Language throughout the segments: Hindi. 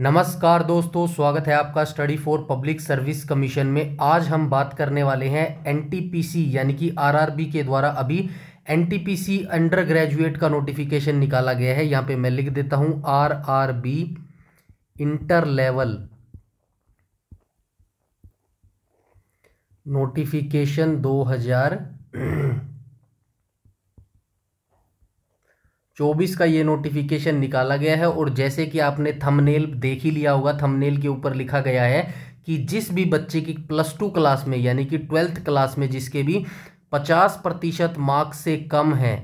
नमस्कार दोस्तों स्वागत है आपका study for public service commission में आज हम बात करने वाले हैं एनटीपीसी यानी कि आरआरबी के द्वारा अभी एनटीपीसी अंडर ग्रेजुएट का नोटिफिकेशन निकाला गया है यहाँ पे मैं लिख देता हूँ आरआरबी इंटर लेवल नोटिफिकेशन 2000 चौबीस का ये नोटिफिकेशन निकाला गया है और जैसे कि आपने थंबनेल देख ही लिया होगा थंबनेल के ऊपर लिखा गया है कि जिस भी बच्चे की प्लस टू क्लास में यानी कि ट्वेल्थ क्लास में जिसके भी पचास प्रतिशत मार्क्स से कम है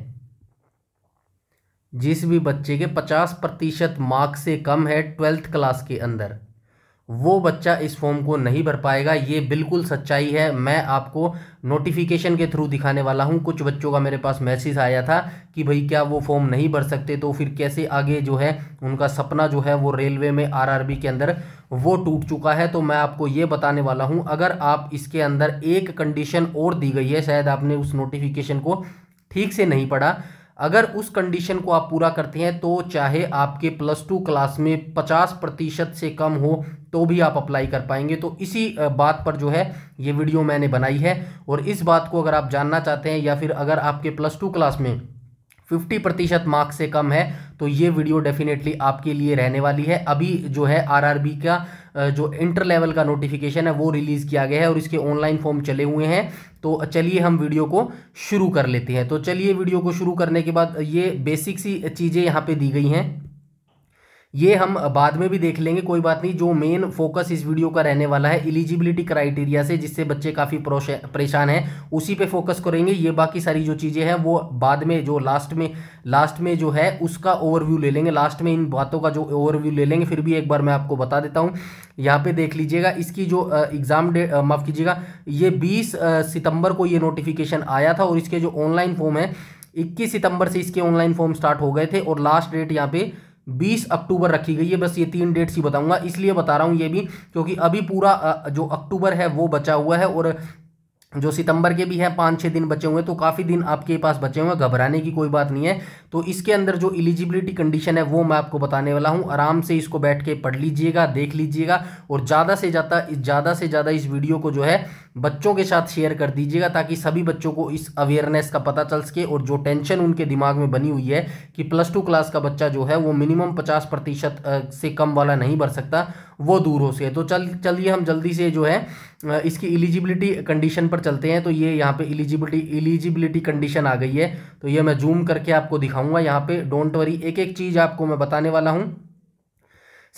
जिस भी बच्चे के पचास प्रतिशत मार्क्स से कम है ट्वेल्थ क्लास के अंदर वो बच्चा इस फॉर्म को नहीं भर पाएगा ये बिल्कुल सच्चाई है मैं आपको नोटिफिकेशन के थ्रू दिखाने वाला हूँ कुछ बच्चों का मेरे पास मैसेज आया था कि भाई क्या वो फॉर्म नहीं भर सकते तो फिर कैसे आगे जो है उनका सपना जो है वो रेलवे में आरआरबी के अंदर वो टूट चुका है तो मैं आपको ये बताने वाला हूँ अगर आप इसके अंदर एक कंडीशन और दी गई है शायद आपने उस नोटिफिकेशन को ठीक से नहीं पढ़ा अगर उस कंडीशन को आप पूरा करते हैं तो चाहे आपके प्लस टू क्लास में पचास प्रतिशत से कम हो तो भी आप अप्लाई कर पाएंगे तो इसी बात पर जो है ये वीडियो मैंने बनाई है और इस बात को अगर आप जानना चाहते हैं या फिर अगर आपके प्लस टू क्लास में फिफ्टी प्रतिशत मार्क्स से कम है तो ये वीडियो डेफिनेटली आपके लिए रहने वाली है अभी जो है आरआरबी का जो इंटर लेवल का नोटिफिकेशन है वो रिलीज़ किया गया है और इसके ऑनलाइन फॉर्म चले हुए हैं तो चलिए हम वीडियो को शुरू कर लेते हैं तो चलिए वीडियो को शुरू करने के बाद ये बेसिक सी चीज़ें यहाँ पर दी गई हैं ये हम बाद में भी देख लेंगे कोई बात नहीं जो मेन फोकस इस वीडियो का रहने वाला है एलिजिबिलिटी क्राइटेरिया से जिससे बच्चे काफ़ी परेशान हैं उसी पे फोकस करेंगे ये बाकी सारी जो चीज़ें हैं वो बाद में जो लास्ट में लास्ट में जो है उसका ओवरव्यू ले लेंगे लास्ट में इन बातों का जो ओवरव्यू ले लेंगे फिर भी एक बार मैं आपको बता देता हूँ यहाँ पे देख लीजिएगा इसकी जो एग्ज़ाम डे माफ़ कीजिएगा ये बीस सितंबर को ये नोटिफिकेशन आया था और इसके जो ऑनलाइन फॉर्म है इक्कीस सितंबर से इसके ऑनलाइन फॉर्म स्टार्ट हो गए थे और लास्ट डेट यहाँ पे बीस अक्टूबर रखी गई है बस ये तीन डेट्स ही बताऊंगा इसलिए बता रहा हूँ ये भी क्योंकि अभी पूरा जो अक्टूबर है वो बचा हुआ है और जो सितंबर के भी हैं पाँच छः दिन बचे हुए हैं तो काफ़ी दिन आपके पास बचे हुए हैं घबराने की कोई बात नहीं है तो इसके अंदर जो एलिजिबिलिटी कंडीशन है वो मैं आपको बताने वाला हूँ आराम से इसको बैठ के पढ़ लीजिएगा देख लीजिएगा और ज़्यादा से ज़्यादा ज़्यादा से ज़्यादा इस वीडियो को जो है बच्चों के साथ शेयर कर दीजिएगा ताकि सभी बच्चों को इस अवेयरनेस का पता चल सके और जो टेंशन उनके दिमाग में बनी हुई है कि प्लस टू क्लास का बच्चा जो है वो मिनिमम पचास प्रतिशत से कम वाला नहीं भर सकता वो दूर हो सके तो चल चलिए हम जल्दी से जो है इसकी एलिजिबिलिटी कंडीशन पर चलते हैं तो ये यहाँ पे एलिजिबिलिटी एलिजिबिलिटी कंडीशन आ गई है तो ये मैं जूम करके आपको दिखाऊंगा यहाँ पे डोंट वरी एक एक चीज़ आपको मैं बताने वाला हूँ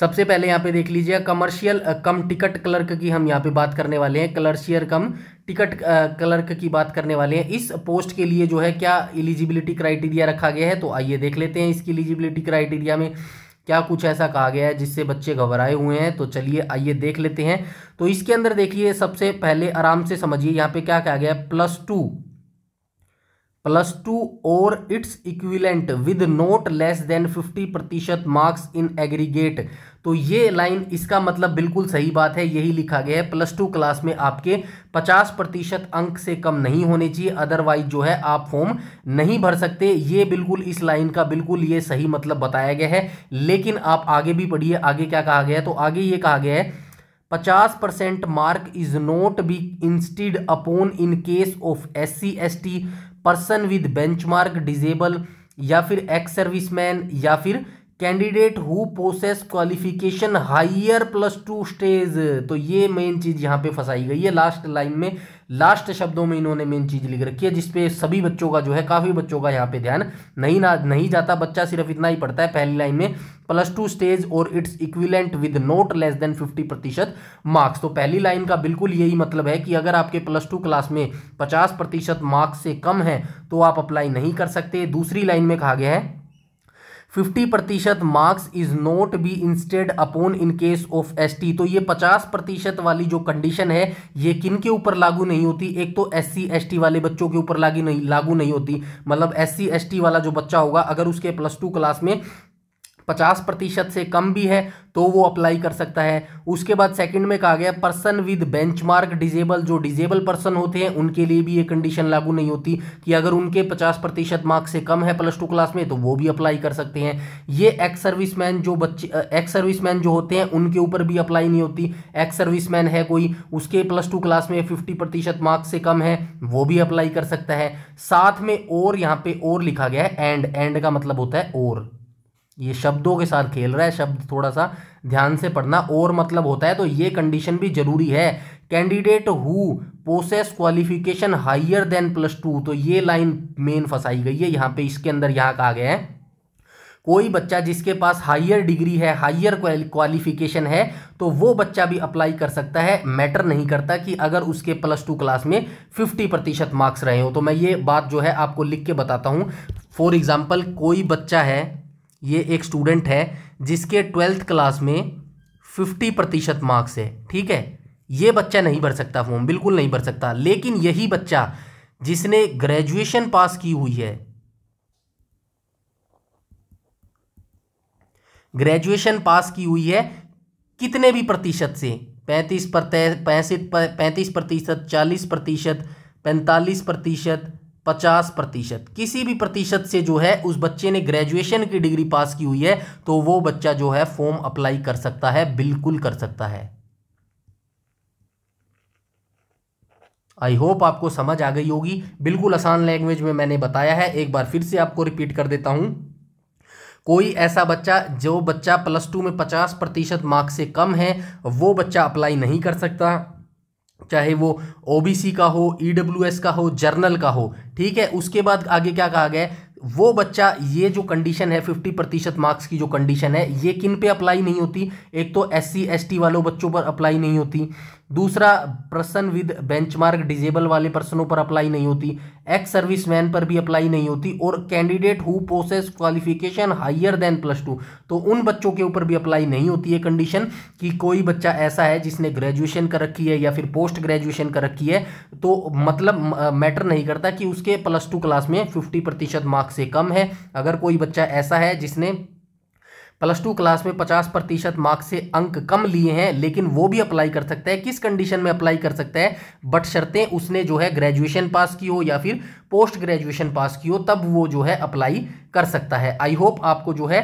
सबसे पहले यहाँ पे देख लीजिए कमर्शियल कम टिकट क्लर्क की हम यहाँ पे बात करने वाले हैं कलर्शियर कम टिकट क्लर्क की बात करने वाले हैं इस पोस्ट के लिए जो है क्या इलिजिबिलिटी क्राइटेरिया रखा गया है तो आइए देख लेते हैं इसकी एलिजिबिलिटी क्राइटेरिया में क्या कुछ ऐसा कहा गया है जिससे बच्चे घबराए हुए हैं तो चलिए आइए देख लेते हैं तो इसके अंदर देखिए सबसे पहले आराम से समझिए यहाँ पे क्या कहा गया है प्लस टू प्लस टू और it's equivalent with not less than fifty प्रतिशत मार्क्स इन एग्रीगेट तो ये लाइन इसका मतलब बिल्कुल सही बात है यही लिखा गया है प्लस टू क्लास में आपके पचास प्रतिशत अंक से कम नहीं होने चाहिए अदरवाइज जो है आप फॉर्म नहीं भर सकते ये बिल्कुल इस लाइन का बिल्कुल ये सही मतलब बताया गया है लेकिन आप आगे भी पढ़िए आगे क्या कहा गया है तो आगे ये कहा गया है पचास percent mark is not be instead upon in case of S C S T person with benchmark disable या फिर एक्स सर्विसमैन या फिर candidate who process qualification higher plus two stage तो ये मेन चीज़ यहाँ पे फंसाई गई है लास्ट लाइन में लास्ट शब्दों में इन्होंने मेन चीज़ लिख रखी है जिसपे सभी बच्चों का जो है काफ़ी बच्चों का यहाँ पे ध्यान नहीं ना नहीं जाता बच्चा सिर्फ इतना ही पढ़ता है पहली लाइन में प्लस टू स्टेज और it's equivalent with not less than fifty प्रतिशत मार्क्स तो पहली लाइन का बिल्कुल यही मतलब है कि अगर आपके प्लस टू क्लास में पचास प्रतिशत मार्क्स से कम है तो आप अप्लाई नहीं कर सकते दूसरी लाइन में कहा गया है फिफ्टी प्रतिशत marks is not be instead upon in case of ST तो ये पचास प्रतिशत वाली जो कंडीशन है ये किन के ऊपर लागू नहीं होती एक तो एससी एसटी वाले बच्चों के ऊपर लागू नहीं लागू नहीं होती मतलब एससी एसटी वाला जो बच्चा होगा अगर उसके प्लस टू क्लास में पचास प्रतिशत से कम भी है तो वो अप्लाई कर सकता है उसके बाद सेकंड में कहा गया पर्सन विद बेंचमार्क डिजेबल जो डिजेबल पर्सन होते हैं उनके लिए भी ये कंडीशन लागू नहीं होती कि अगर उनके पचास प्रतिशत मार्क्स से कम है प्लस टू क्लास में तो वो भी अप्लाई कर सकते हैं ये एक्स सर्विस मैन जो बच्चे एक्स सर्विस मैन जो होते हैं उनके ऊपर भी अप्लाई नहीं होती एक्स सर्विस मैन है कोई उसके प्लस टू क्लास में फिफ्टी प्रतिशत मार्क्स से कम है वो भी अप्लाई कर सकता है साथ में और यहाँ पे और लिखा गया है एंड एंड का मतलब होता है और ये शब्दों के साथ खेल रहा है शब्द थोड़ा सा ध्यान से पढ़ना और मतलब होता है तो ये कंडीशन भी जरूरी है candidate who process qualification higher than plus two तो ये लाइन मेन फंसाई गई है यहाँ पे इसके अंदर यहाँ कहा गया है कोई बच्चा जिसके पास हायर डिग्री है हायर क्वालिफिकेशन है तो वो बच्चा भी अप्लाई कर सकता है मैटर नहीं करता कि अगर उसके प्लस टू क्लास में फिफ्टी प्रतिशत मार्क्स रहे हो तो मैं ये बात जो है आपको लिख के बताता हूँ फॉर एग्ज़ाम्पल कोई बच्चा है ये एक स्टूडेंट है जिसके ट्वेल्थ क्लास में फिफ्टी प्रतिशत मार्क्स है ठीक है ये बच्चा नहीं भर सकता फॉर्म बिल्कुल नहीं भर सकता लेकिन यही बच्चा जिसने ग्रेजुएशन पास की हुई है ग्रेजुएशन पास की हुई है कितने भी प्रतिशत से पैंतीस पैंसठ पैंतीस प्रतिशत चालीस प्रतिशत पैंतालीस प्रतिशत पचास प्रतिशत किसी भी प्रतिशत से जो है उस बच्चे ने ग्रेजुएशन की डिग्री पास की हुई है तो वो बच्चा जो है फॉर्म अप्लाई कर सकता है बिल्कुल कर सकता है आई होप आपको समझ आ गई होगी बिल्कुल आसान लैंग्वेज में मैंने बताया है एक बार फिर से आपको रिपीट कर देता हूं कोई ऐसा बच्चा जो बच्चा प्लस टू में पचास प्रतिशत मार्क्स से कम है वो बच्चा अप्लाई नहीं कर सकता चाहे वो ओबीसी का हो ईडब्ल्यूएस e का हो जर्नल का हो ठीक है उसके बाद आगे क्या कहा गया वो बच्चा ये जो कंडीशन है फिफ्टी प्रतिशत मार्क्स की जो कंडीशन है ये किन पे अप्लाई नहीं होती एक तो एस सी एस टी वालों बच्चों पर अप्लाई नहीं होती दूसरा प्रश्न विद बेंचमार्क डिजेबल वाले पर्सनों पर अप्लाई नहीं होती एक्स सर्विस मैन पर भी अप्लाई नहीं होती और candidate who process qualification higher than plus two तो उन बच्चों के ऊपर भी अप्लाई नहीं होती है कंडीशन कि कोई बच्चा ऐसा है जिसने ग्रेजुएशन कर रखी है या फिर पोस्ट ग्रेजुएशन कर रखी है तो मतलब मैटर नहीं करता कि उसके प्लस टू क्लास में फिफ्टी प्रतिशत मार्क्स से कम है अगर कोई बच्चा ऐसा है जिसने प्लस टू क्लास में पचास प्रतिशत मार्क्स से अंक कम लिए हैं लेकिन वो भी अप्लाई कर सकता है किस कंडीशन में अप्लाई कर सकता है बट शर्तें उसने जो है ग्रेजुएशन पास की हो या फिर पोस्ट ग्रेजुएशन पास की हो तब वो जो है अप्लाई कर सकता है आई होप आपको जो है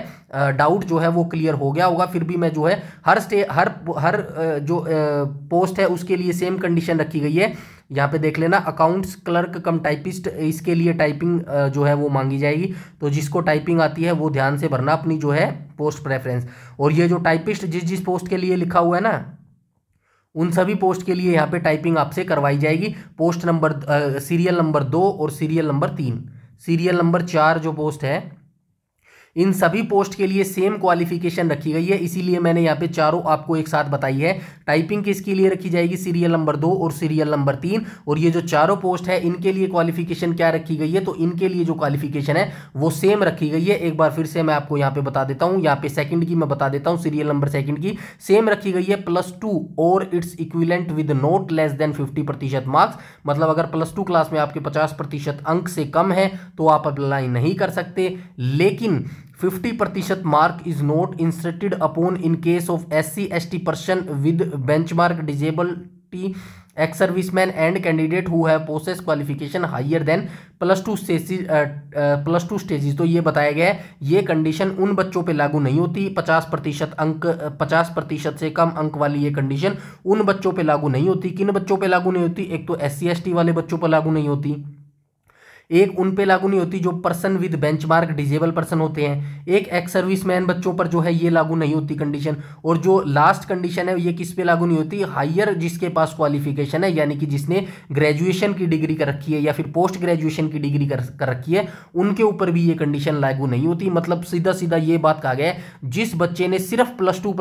डाउट जो है वो क्लियर हो गया होगा फिर भी मैं जो है हर स्टे हर हर जो पोस्ट है उसके लिए सेम कंडीशन रखी गई है यहाँ पे देख लेना अकाउंट्स क्लर्क कम टाइपिस्ट इसके लिए टाइपिंग जो है वो मांगी जाएगी तो जिसको टाइपिंग आती है वो ध्यान से भरना अपनी जो है पोस्ट प्रेफरेंस और ये जो टाइपिस्ट जिस जिस पोस्ट के लिए लिखा हुआ है ना उन सभी पोस्ट के लिए यहाँ पे टाइपिंग आपसे करवाई जाएगी पोस्ट नंबर सीरियल नंबर दो और सीरियल नंबर तीन सीरियल नंबर चार जो पोस्ट है इन सभी पोस्ट के लिए सेम क्वालिफिकेशन रखी गई है इसीलिए मैंने यहाँ पे चारों आपको एक साथ बताई है टाइपिंग किसके लिए रखी जाएगी सीरियल नंबर दो और सीरियल नंबर तीन और ये जो चारों पोस्ट है इनके लिए क्वालिफिकेशन क्या रखी गई है तो इनके लिए जो क्वालिफिकेशन है वो सेम रखी गई है एक बार फिर से मैं आपको यहाँ पे बता देता हूँ यहाँ पे सेकंड की मैं बता देता हूँ सीरियल नंबर सेकंड की सेम रखी गई है प्लस टू और it's equivalent with not less than fifty प्रतिशत मार्क्स मतलब अगर प्लस टू क्लास में आपके पचास प्रतिशत अंक से कम है तो आप अप्लाई नहीं कर सकते लेकिन फिफ्टी प्रतिशत mark is not insisted upon in case of S C S T person with bench mark disability ex serviceman and candidate who have process qualification higher than plus two stage plus two stages तो ये बताया गया है ये कंडीशन उन बच्चों पे लागू नहीं होती पचास प्रतिशत अंक पचास प्रतिशत से कम अंक वाली ये कंडीशन उन बच्चों पे लागू नहीं होती किन बच्चों पे लागू नहीं होती एक तो एस सी वाले बच्चों पर लागू नहीं होती एक उन पे लागू नहीं होती जो person with benchmark disabled person होते हैं एक एक्स सर्विस मैन बच्चों पर जो है ये लागू नहीं होती कंडीशन और जो लास्ट कंडीशन है ये किस पे लागू नहीं होती हायर जिसके पास क्वालिफिकेशन है यानी कि जिसने ग्रेजुएशन की डिग्री कर रखी है या फिर पोस्ट ग्रेजुएशन की डिग्री कर, कर रखी है उनके ऊपर भी ये कंडीशन लागू नहीं होती मतलब सीधा सीधा ये बात कहा गया है जिस बच्चे ने सिर्फ plus two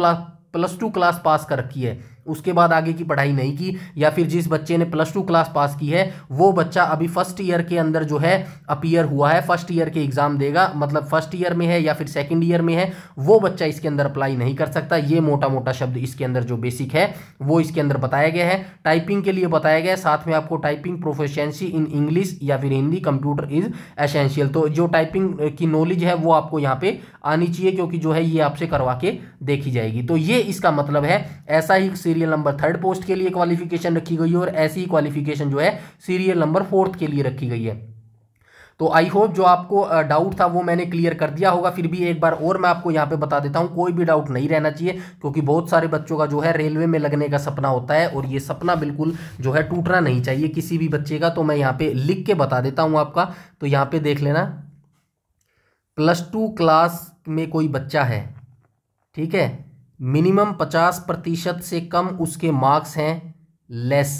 plus two class pass कर रखी है उसके बाद आगे की पढ़ाई नहीं की या फिर जिस बच्चे ने प्लस टू क्लास पास की है वो बच्चा अभी फर्स्ट ईयर के अंदर जो है अपीयर हुआ है फर्स्ट ईयर के एग्जाम देगा मतलब फर्स्ट ईयर में है या फिर सेकेंड ईयर में है वो बच्चा इसके अंदर अप्लाई नहीं कर सकता ये मोटा मोटा शब्द इसके अंदर जो बेसिक है वो इसके अंदर बताया गया है टाइपिंग के लिए बताया गया है साथ में आपको टाइपिंग प्रोफेशेंसी इन इंग्लिश या फिर हिंदी कंप्यूटर इज एसेंशियल तो जो टाइपिंग की नॉलेज है वो आपको यहाँ पे आनी चाहिए क्योंकि जो है ये आपसे करवा के देखी जाएगी तो ये इसका मतलब है ऐसा ही series serial number third post के लिए क्वालिफिकेशन रखी गई है और ऐसी ही क्वालिफिकेशन जो है सीरियल नंबर फोर्थ के लिए रखी गई है तो आई होप जो आपको डाउट था वो मैंने क्लियर कर दिया होगा फिर भी एक बार और मैं आपको यहाँ पे बता देता हूँ कोई भी डाउट नहीं रहना चाहिए क्योंकि बहुत सारे बच्चों का जो है रेलवे में लगने का सपना होता है और ये सपना बिल्कुल जो है टूटना नहीं चाहिए किसी भी बच्चे का तो मैं यहाँ पे लिख के बता देता हूँ आपका तो यहाँ पर देख लेना प्लस टू क्लास में कोई बच्चा है ठीक है मिनिमम पचास प्रतिशत से कम उसके मार्क्स हैं लेस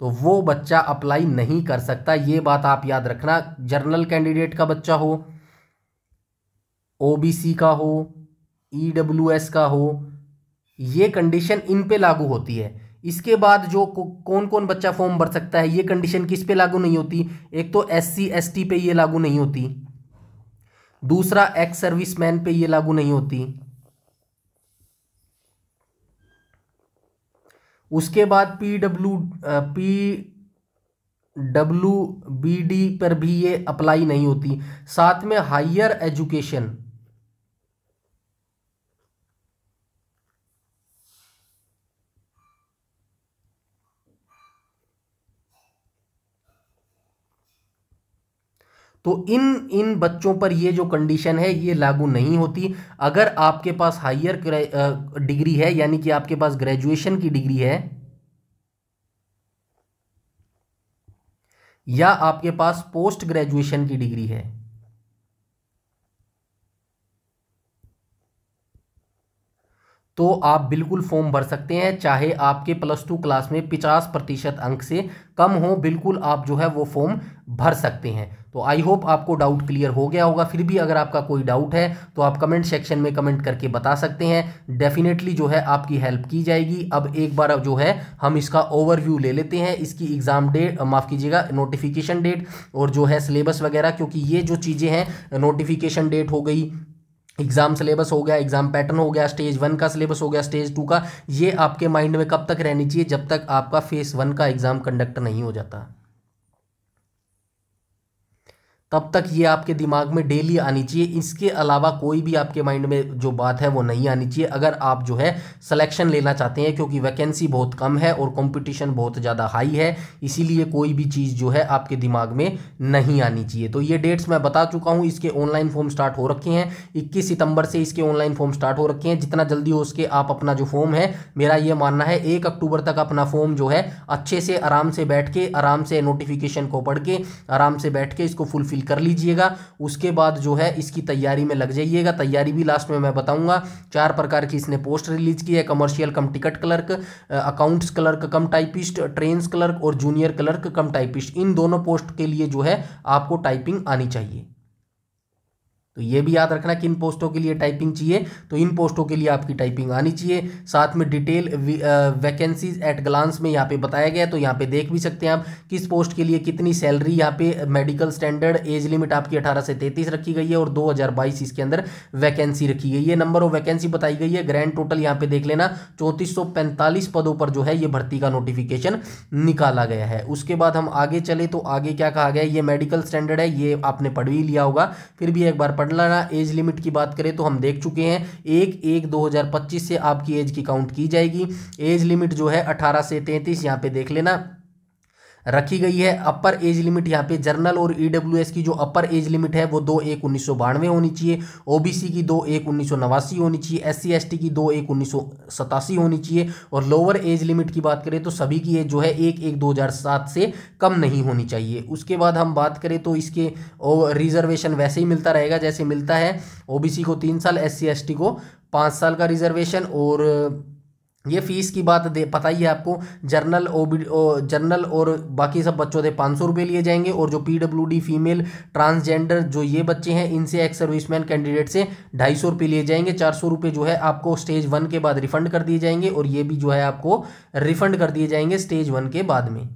तो वो बच्चा अप्लाई नहीं कर सकता ये बात आप याद रखना जर्नल कैंडिडेट का बच्चा हो ओबीसी का हो ईडब्ल्यूएस e का हो ये कंडीशन इन पे लागू होती है इसके बाद जो कौन कौन बच्चा फॉर्म भर सकता है ये कंडीशन किस पे लागू नहीं होती एक तो एस सी एस टी पे ये लागू नहीं होती दूसरा एक्स सर्विसमैन पे ये लागू नहीं होती उसके बाद P W P W B D पर भी ये अप्लाई नहीं होती साथ में हायर एजुकेशन तो इन इन बच्चों पर ये जो कंडीशन है ये लागू नहीं होती अगर आपके पास हायर डिग्री है यानी कि आपके पास ग्रेजुएशन की डिग्री है या आपके पास पोस्ट ग्रेजुएशन की डिग्री है तो आप बिल्कुल फॉर्म भर सकते हैं चाहे आपके प्लस टू क्लास में पचास प्रतिशत अंक से कम हो बिल्कुल आप जो है वो फॉर्म भर सकते हैं तो आई होप आपको डाउट क्लियर हो गया होगा फिर भी अगर आपका कोई डाउट है तो आप कमेंट सेक्शन में कमेंट करके बता सकते हैं डेफिनेटली जो है आपकी हेल्प की जाएगी अब एक बार जो है हम इसका ओवरव्यू ले लेते हैं इसकी एग्ज़ाम डेट माफ़ कीजिएगा नोटिफिकेशन डेट और जो है सिलेबस वगैरह क्योंकि ये जो चीज़ें हैं नोटिफिकेशन डेट हो गई एग्जाम सिलेबस हो गया एग्जाम पैटर्न हो गया स्टेज वन का सिलेबस हो गया स्टेज टू का ये आपके माइंड में कब तक रहनी चाहिए जब तक आपका फेस वन का एग्जाम कंडक्ट नहीं हो जाता तब तक ये आपके दिमाग में डेली आनी चाहिए इसके अलावा कोई भी आपके माइंड में जो बात है वो नहीं आनी चाहिए अगर आप जो है सिलेक्शन लेना चाहते हैं क्योंकि वैकेंसी बहुत कम है और कंपटीशन बहुत ज़्यादा हाई है इसीलिए कोई भी चीज़ जो है आपके दिमाग में नहीं आनी चाहिए तो ये डेट्स मैं बता चुका हूँ इसके ऑनलाइन फॉर्म स्टार्ट हो रखे हैं इक्कीस सितंबर से इसके ऑनलाइन फॉर्म स्टार्ट हो रखे हैं जितना जल्दी हो उसके आप अपना जो फॉर्म है मेरा ये मानना है एक अक्टूबर तक अपना फॉर्म जो है अच्छे से आराम से बैठ के आराम से नोटिफिकेशन को पढ़ के आराम से बैठ के इसको फुलफिल कर लीजिएगा उसके बाद जो है इसकी तैयारी में लग जाइएगा तैयारी भी लास्ट में मैं बताऊंगा चार प्रकार की इसने पोस्ट रिलीज की है commercial cum ticket clerk accounts clerk cum typist train clerk और जूनियर क्लर्क कम टाइपिस्ट इन दोनों पोस्ट के लिए जो है आपको टाइपिंग आनी चाहिए तो ये भी याद रखना कि इन पोस्टों के लिए टाइपिंग चाहिए तो इन पोस्टों के लिए आपकी टाइपिंग आनी चाहिए साथ में डिटेल वैकेंसीज एट ग्लांस में यहाँ पे बताया गया तो यहाँ पे देख भी सकते हैं आप किस पोस्ट के लिए कितनी सैलरी यहाँ पे मेडिकल स्टैंडर्ड एज लिमिट आपकी 18 से 33 रखी गई है और 2022 इसके अंदर वैकेंसी रखी गई है नंबर ऑफ वैकेंसी बताई गई है ग्रैंड टोटल यहाँ पे देख लेना चौंतीस पदों पर जो है ये भर्ती का नोटिफिकेशन निकाला गया है उसके बाद हम आगे चले तो आगे क्या कहा गया ये मेडिकल स्टैंडर्ड है ये आपने पढ़ भी लिया होगा फिर भी एक बार पंडलाना एज लिमिट की बात करें तो हम देख चुके हैं एक एक 2025 से आपकी एज की काउंट की जाएगी एज लिमिट जो है 18 से 33 यहाँ पे देख लेना रखी गई है अपर एज लिमिट यहाँ पे जर्नल और ईडब्ल्यूएस e की जो अपर एज लिमिट है वो दो एक उन्नीस सौ बानवे होनी चाहिए ओबीसी की दो एक उन्नीस सौ नवासी होनी चाहिए एस सी की दो एक उन्नीस सौ सतासी होनी चाहिए और लोअर एज लिमिट की बात करें तो सभी की एज जो है एक एक दो हज़ार सात से कम नहीं होनी चाहिए उसके बाद हम बात करें तो इसके रिजर्वेशन वैसे ही मिलता रहेगा जैसे मिलता है ओ को तीन साल एस सी को पाँच साल का रिजर्वेशन और ये फीस हम्म। की बात दे पता ही है आपको जर्नल ओबी जर्नल और बाकी सब बच्चों से पाँच सौ रुपये लिए जाएंगे और जो पीडब्ल्यूडी फीमेल ट्रांसजेंडर जो ये बच्चे हैं इनसे एक्स सर्विसमैन कैंडिडेट से ढाई सौ रुपये लिए जाएंगे चार सौ रुपये जो है आपको स्टेज वन के बाद रिफंड कर दिए जाएंगे और ये भी जो है आपको रिफंड कर दिए जाएंगे स्टेज वन के बाद में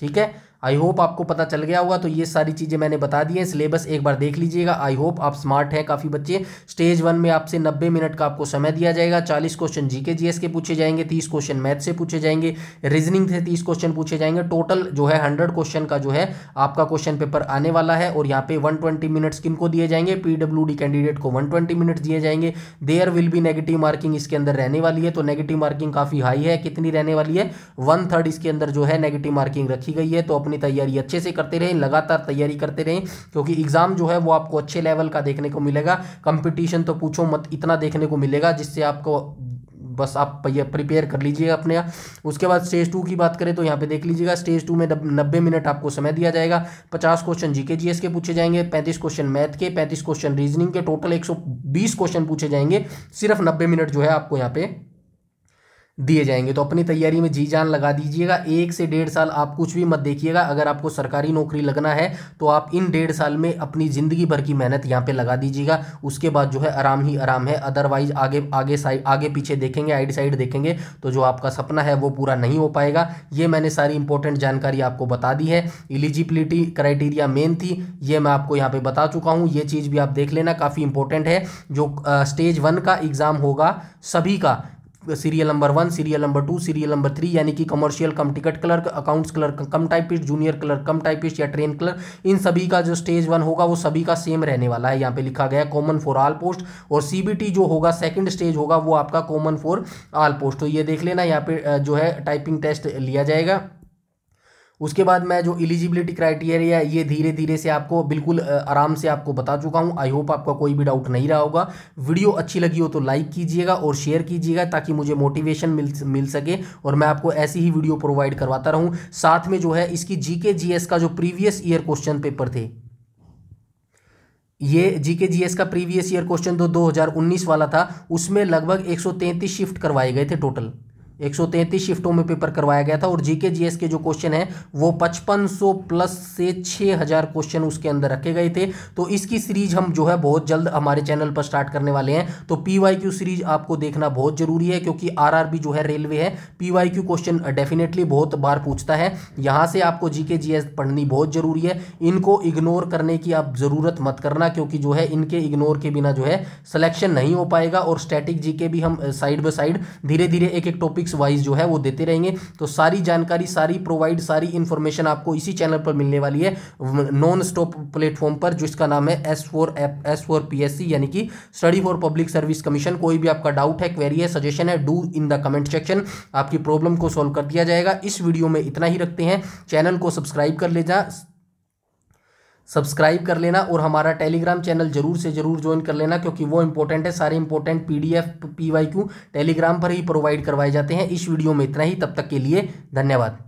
ठीक है आई होप आपको पता चल गया होगा तो ये सारी चीज़ें मैंने बता दी हैं सिलेबस एक बार देख लीजिएगा आई होप आप स्मार्ट हैं काफ़ी बच्चे स्टेज वन में आपसे नब्बे मिनट का आपको समय दिया जाएगा चालीस क्वेश्चन जीके जीएस के पूछे जाएंगे तीस क्वेश्चन मैथ से पूछे जाएंगे रीजनिंग से तीस क्वेश्चन पूछे जाएंगे टोटल जो है हंड्रेड क्वेश्चन का जो है आपका क्वेश्चन पेपर आने वाला है और यहाँ पे वन ट्वेंटी मिनट्स किन को दिए जाएंगे पीडब्ल्यूडी कैंडिडेट को वन ट्वेंटी मिनट्स दिए जाएंगे there will be negative marking इसके अंदर रहने वाली है तो नेगेटिव मार्किंग काफ़ी हाई है कितनी रहने वाली है वन थर्ड इसके अंदर जो है नेगेटिव मार्किंग रखी गई है तो अपनी तैयारी अच्छे से करते रहें लगातार तैयारी करते रहें क्योंकि एग्ज़ाम जो है वो आपको अच्छे लेवल का देखने को मिलेगा कंपटीशन तो पूछो मत इतना देखने को मिलेगा जिससे आपको बस आप प्रिपेयर कर लीजिएगा अपने आप उसके बाद स्टेज टू की बात करें तो यहाँ पे देख लीजिएगा स्टेज टू में नब्बे मिनट आपको समय दिया जाएगा पचास क्वेश्चन जीके जीएस के पूछे जाएंगे पैंतीस क्वेश्चन मैथ के पैंतीस क्वेश्चन रीजनिंग के टोटल एक सौ बीस क्वेश्चन पूछे जाएंगे सिर्फ नब्बे मिनट जो है आपको यहाँ पे दिए जाएंगे तो अपनी तैयारी में जी जान लगा दीजिएगा एक से डेढ़ साल आप कुछ भी मत देखिएगा अगर आपको सरकारी नौकरी लगना है तो आप इन डेढ़ साल में अपनी ज़िंदगी भर की मेहनत यहाँ पे लगा दीजिएगा उसके बाद जो है आराम ही आराम है अदरवाइज आगे आगे साइड आगे पीछे देखेंगे आइड साइड देखेंगे तो जो आपका सपना है वो पूरा नहीं हो पाएगा ये मैंने सारी इंपॉर्टेंट जानकारी आपको बता दी है एलिजिबिलिटी क्राइटेरिया मेन थी ये मैं आपको यहाँ पर बता चुका हूँ ये चीज़ भी आप देख लेना काफ़ी इंपॉर्टेंट है जो स्टेज वन का एग्ज़ाम होगा सभी का serial number one serial number two serial number three यानी कि commercial cum ticket clerk accounts clerk cum typist junior clerk cum typist या ट्रेन क्लर्क इन सभी का जो स्टेज वन होगा वो सभी का सेम रहने वाला है यहाँ पे लिखा गया कॉमन फॉर आल पोस्ट और सीबीटी जो होगा सेकंड स्टेज होगा वो आपका कॉमन फॉर आल पोस्ट तो ये देख लेना यहाँ पे जो है टाइपिंग टेस्ट लिया जाएगा उसके बाद मैं जो एलिजिबिलिटी क्राइटेरिया ये धीरे धीरे से आपको बिल्कुल आराम से आपको बता चुका हूँ आई होप आपका कोई भी डाउट नहीं रहा होगा वीडियो अच्छी लगी हो तो लाइक कीजिएगा और शेयर कीजिएगा ताकि मुझे मोटिवेशन मिल मिल सके और मैं आपको ऐसी ही वीडियो प्रोवाइड करवाता रहूँ साथ में जो है इसकी जी के का जो प्रीवियस ईयर क्वेश्चन पेपर थे ये जीके जीएस का प्रीवियस ईयर क्वेश्चन तो 2019 वाला था उसमें लगभग 133 शिफ्ट करवाए गए थे टोटल तैंतीस शिफ्टों में पेपर करवाया गया था और जीके जीएस के जो क्वेश्चन है वो 5500 प्लस से 6000 क्वेश्चन उसके अंदर रखे गए थे तो इसकी सीरीज हम जो है बहुत जल्द हमारे चैनल पर स्टार्ट करने वाले हैं तो पीवाईक्यू सीरीज आपको देखना बहुत जरूरी है क्योंकि आरआरबी जो है रेलवे है पीवाईक्यू क्वेश्चन डेफिनेटली बहुत बार पूछता है यहाँ से आपको जी जीएस पढ़नी बहुत जरूरी है इनको इग्नोर करने की आप ज़रूरत मत करना क्योंकि जो है इनके इग्नोर के बिना जो है सिलेक्शन नहीं हो पाएगा और स्टैटिक जीके भी हम साइड बाय साइड धीरे धीरे एक एक टॉपिक टॉपिक्स वाइज जो है वो देते रहेंगे तो सारी जानकारी सारी प्रोवाइड सारी इन्फॉर्मेशन आपको इसी चैनल पर मिलने वाली है नॉन स्टॉप प्लेटफॉर्म पर जिसका नाम है S four S four P S C यानी कि study for public service commission कोई भी आपका डाउट है क्वेरी है सजेशन है do in the comment section आपकी प्रॉब्लम को सॉल्व कर दिया जाएगा इस वीडियो में इतना ही रखते हैं चैनल को सब्सक्राइब कर ले जा सब्सक्राइब कर लेना और हमारा टेलीग्राम चैनल जरूर से जरूर ज्वाइन कर लेना क्योंकि वो इंपॉर्टेंट है सारे इंपॉर्टेंट पीडीएफ पीवाईक्यू टेलीग्राम पर ही प्रोवाइड करवाए जाते हैं इस वीडियो में इतना ही तब तक के लिए धन्यवाद